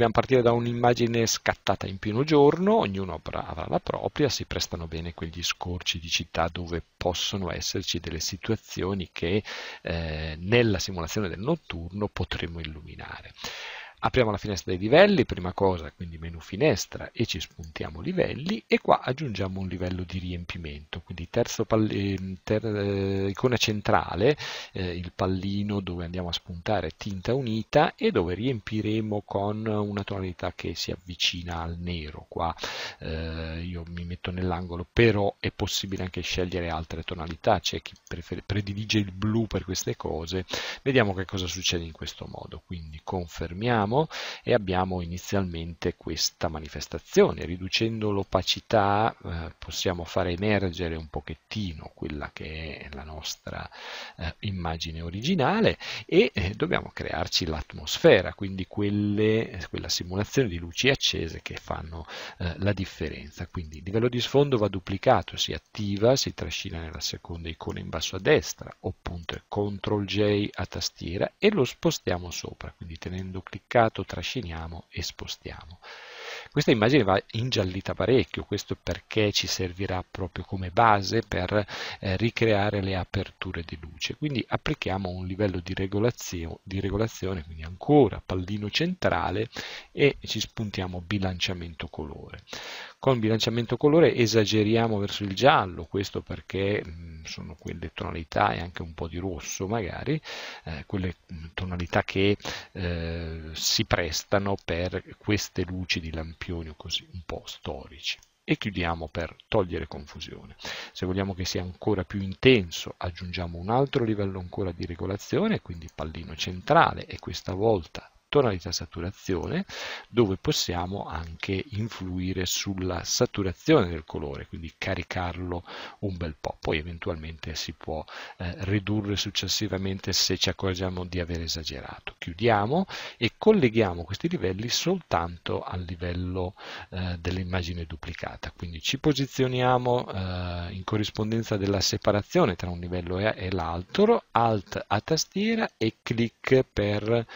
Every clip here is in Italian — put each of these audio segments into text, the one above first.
Dobbiamo partire da un'immagine scattata in pieno giorno, ognuno avrà la propria, si prestano bene quegli scorci di città dove possono esserci delle situazioni che eh, nella simulazione del notturno potremo illuminare. Apriamo la finestra dei livelli, prima cosa, quindi menu finestra e ci spuntiamo livelli e qua aggiungiamo un livello di riempimento, quindi terzo ehm, ter eh, icona centrale, eh, il pallino dove andiamo a spuntare tinta unita e dove riempiremo con una tonalità che si avvicina al nero. Qua eh, io mi metto nell'angolo, però è possibile anche scegliere altre tonalità, c'è chi predilige il blu per queste cose. Vediamo che cosa succede in questo modo, quindi confermiamo abbiamo e abbiamo inizialmente questa manifestazione. Riducendo l'opacità eh, possiamo far emergere un pochettino quella che è la nostra eh, immagine originale e eh, dobbiamo crearci l'atmosfera, quindi quelle, quella simulazione di luci accese che fanno eh, la differenza. Quindi il livello di sfondo va duplicato, si attiva, si trascina nella seconda icona in basso a destra, oppure CTRL J a tastiera e lo spostiamo sopra, quindi tenendo cliccato peccato trasciniamo e spostiamo. Questa immagine va ingiallita parecchio, questo perché ci servirà proprio come base per eh, ricreare le aperture di luce. Quindi applichiamo un livello di regolazione, di regolazione, quindi ancora pallino centrale e ci spuntiamo bilanciamento colore. Con bilanciamento colore esageriamo verso il giallo, questo perché mh, mm, sono quelle tonalità e anche un po' di rosso magari, eh, quelle mm, tonalità che eh, si prestano per queste luci di lampada campioni così un po' storici. E chiudiamo per togliere confusione. Se vogliamo che sia ancora più intenso aggiungiamo un altro livello ancora di regolazione, quindi pallino centrale e questa volta tonalità saturazione dove possiamo anche influire sulla saturazione del colore, quindi caricarlo un bel po', poi eventualmente si può eh, ridurre successivamente se ci accorgiamo di aver esagerato. Chiudiamo e colleghiamo questi livelli soltanto al livello eh, dell'immagine duplicata, quindi ci posizioniamo eh, in corrispondenza della separazione tra un livello e l'altro, alt a tastiera e clic per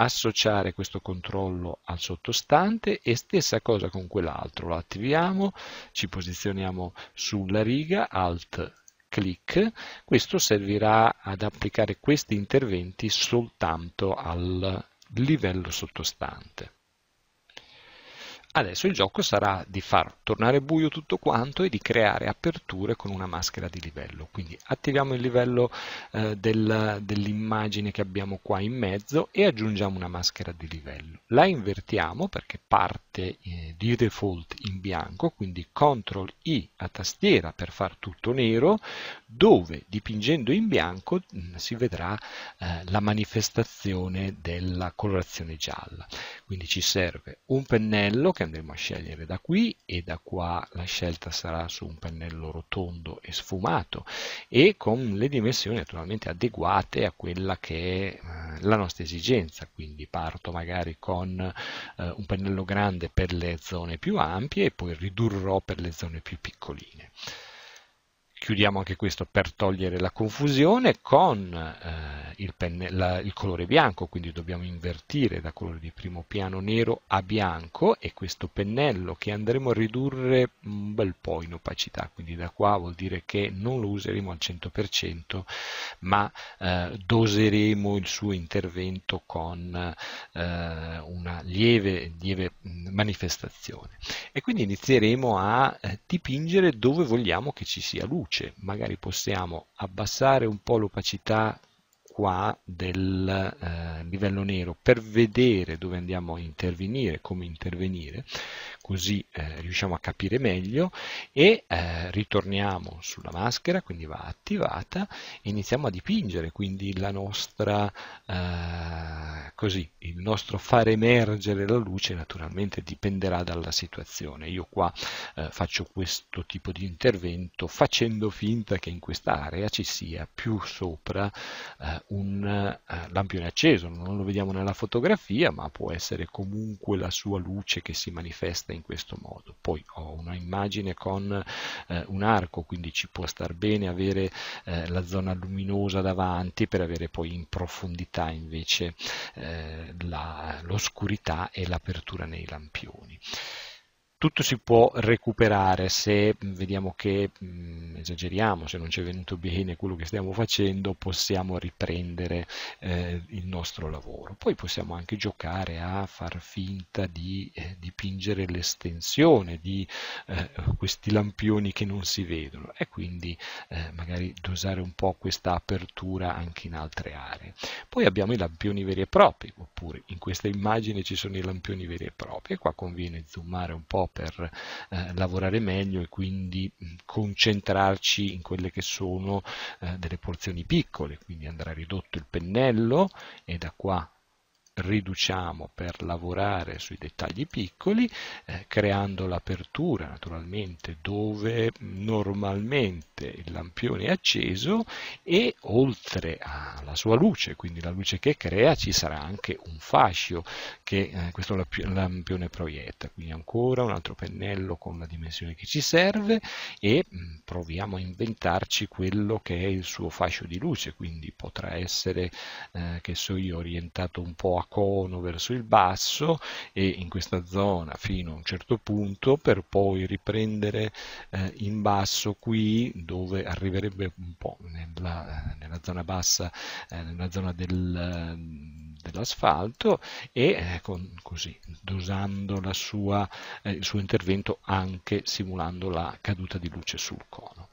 associare questo controllo al sottostante e stessa cosa con quell'altro, lo attiviamo, ci posizioniamo sulla riga, alt clic, questo servirà ad applicare questi interventi soltanto al livello sottostante. Adesso il gioco sarà di far tornare buio tutto quanto e di creare aperture con una maschera di livello. Quindi attiviamo il livello eh, del, dell'immagine che abbiamo qua in mezzo e aggiungiamo una maschera di livello. La invertiamo perché parte parte eh, di default in bianco, quindi CTRL I a tastiera per far tutto nero, dove dipingendo in bianco mm, si vedrà eh, la manifestazione della colorazione gialla. Quindi ci serve un pennello che andremo a scegliere da qui e da qua la scelta sarà su un pennello rotondo e sfumato e con le dimensioni naturalmente adeguate a quella che è eh, la nostra esigenza, quindi parto magari con un pennello grande grande per le zone più ampie e poi ridurrò per le zone più piccoline chiudiamo anche questo per togliere la confusione con eh, il, penne, la, il, colore bianco, quindi dobbiamo invertire da colore di primo piano nero a bianco e questo pennello che andremo a ridurre un bel po' in opacità, quindi da qua vuol dire che non lo useremo al 100% ma eh, doseremo il suo intervento con eh, una lieve, lieve, manifestazione e quindi inizieremo a eh, dipingere dove vogliamo che ci sia luce luce, magari possiamo abbassare un po' l'opacità qua del eh, livello nero per vedere dove andiamo a intervenire, come intervenire, così eh, riusciamo a capire meglio e eh, ritorniamo sulla maschera, quindi va attivata e iniziamo a dipingere, quindi nostra, eh, così, il nostro far emergere la luce naturalmente dipenderà dalla situazione. Io qua eh, faccio questo tipo di intervento facendo finta che in quest'area ci sia più sopra eh, un eh, lampione acceso, non lo vediamo nella fotografia, ma può essere comunque la sua luce che si manifesta in questo modo. Poi ho una immagine con eh, un arco, quindi ci può star bene avere eh, la zona luminosa davanti per avere poi in profondità invece eh, l'oscurità e l'apertura nei lampioni tutto si può recuperare se mm, vediamo che mh, mm, esageriamo, se non ci è venuto bene quello che stiamo facendo, possiamo riprendere eh, il nostro lavoro. Poi possiamo anche giocare a far finta di eh, dipingere l'estensione di eh, questi lampioni che non si vedono e quindi eh, magari dosare un po' questa apertura anche in altre aree. Poi abbiamo i lampioni veri e propri, oppure in questa immagine ci sono i lampioni veri e propri e qua conviene zoomare un po' per eh, lavorare meglio e quindi mm, concentrarci in quelle che sono eh, delle porzioni piccole, quindi andrà ridotto il pennello e da qua riduciamo per lavorare sui dettagli piccoli, eh, creando l'apertura naturalmente dove normalmente il lampione è acceso e oltre alla sua luce, quindi la luce che crea, ci sarà anche un fascio che eh, questo lampione proietta. Quindi ancora un altro pennello con la dimensione che ci serve e mh, mm, proviamo a inventarci quello che è il suo fascio di luce, quindi potrà essere, eh, che so io, orientato un po' a cono verso il basso e in questa zona fino a un certo punto per poi riprendere eh, in basso qui dove arriverebbe un po' nella, nella zona bassa, eh, nella zona del dell'asfalto e eh, con, così dosando sua, eh, il suo intervento anche simulando la caduta di luce sul cono.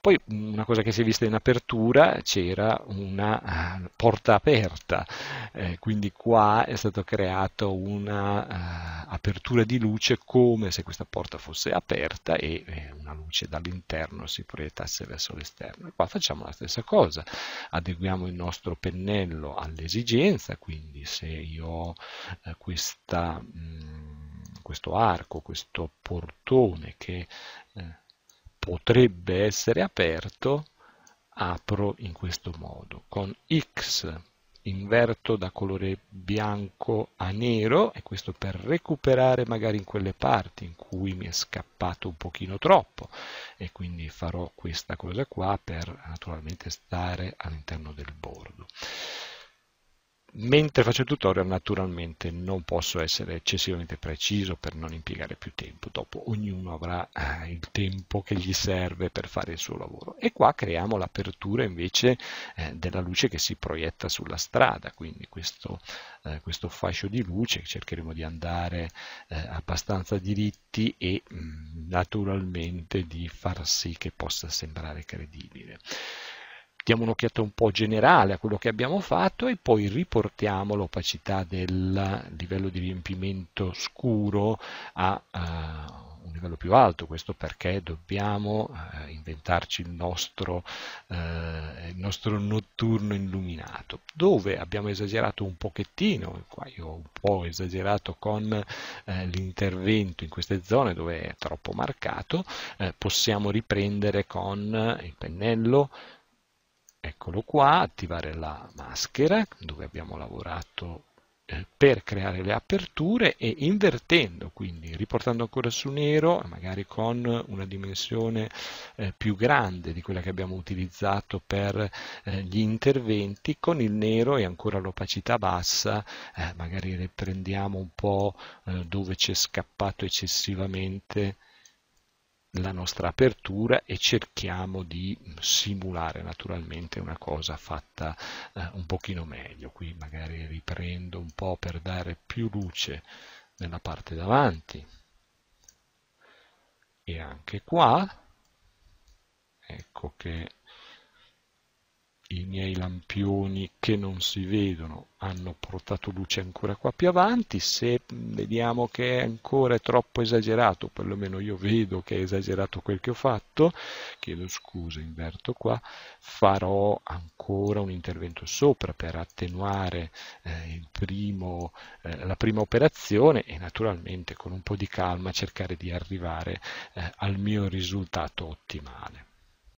Poi mm, una cosa che si è vista in apertura c'era una eh, porta aperta, eh, quindi qua è stata creata un'apertura eh, uh, di luce come se questa porta fosse aperta e eh, una luce dall'interno si proiettasse verso l'esterno. Qua facciamo la stessa cosa, adeguiamo il nostro pennello all'esigenza, quindi se io ho eh, questa, mm, questo arco, questo portone che eh, potrebbe essere aperto, apro in questo modo, con X inverto da colore bianco a nero e questo per recuperare magari in quelle parti in cui mi è scappato un pochino troppo e quindi farò questa cosa qua per naturalmente stare all'interno del bordo mentre faccio il tutorial naturalmente non posso essere eccessivamente preciso per non impiegare più tempo, dopo ognuno avrà eh, il tempo che gli serve per fare il suo lavoro e qua creiamo l'apertura invece eh, della luce che si proietta sulla strada, quindi questo, eh, questo fascio di luce cercheremo di andare abbastanza diritti e mm, naturalmente di far sì che possa sembrare credibile diamo un'occhiata un po' generale a quello che abbiamo fatto e poi riportiamo l'opacità del livello di riempimento scuro a uh, un livello più alto, questo perché dobbiamo uh, inventarci il nostro, uh, il nostro, notturno illuminato, dove abbiamo esagerato un pochettino, qua io ho un po' esagerato con l'intervento in queste zone dove è troppo marcato, possiamo riprendere con il pennello, eccolo qua, attivare la maschera dove abbiamo lavorato eh, per creare le aperture e invertendo quindi riportando ancora su nero magari con una dimensione eh, più grande di quella che abbiamo utilizzato per eh, gli interventi con il nero e ancora l'opacità bassa eh, magari riprendiamo un po' eh, dove ci è scappato eccessivamente la nostra apertura e cerchiamo di simulare naturalmente una cosa fatta eh, un pochino meglio. Qui magari riprendo un po' per dare più luce nella parte davanti e anche qua. Ecco che i miei lampioni che non si vedono hanno portato luce ancora qua più avanti, se vediamo che è ancora troppo esagerato, perlomeno io vedo che è esagerato quel che ho fatto, chiedo scusa, inverto qua, farò ancora un intervento sopra per attenuare eh, primo, eh, la prima operazione e naturalmente con un po' di calma cercare di arrivare eh, al mio risultato ottimale.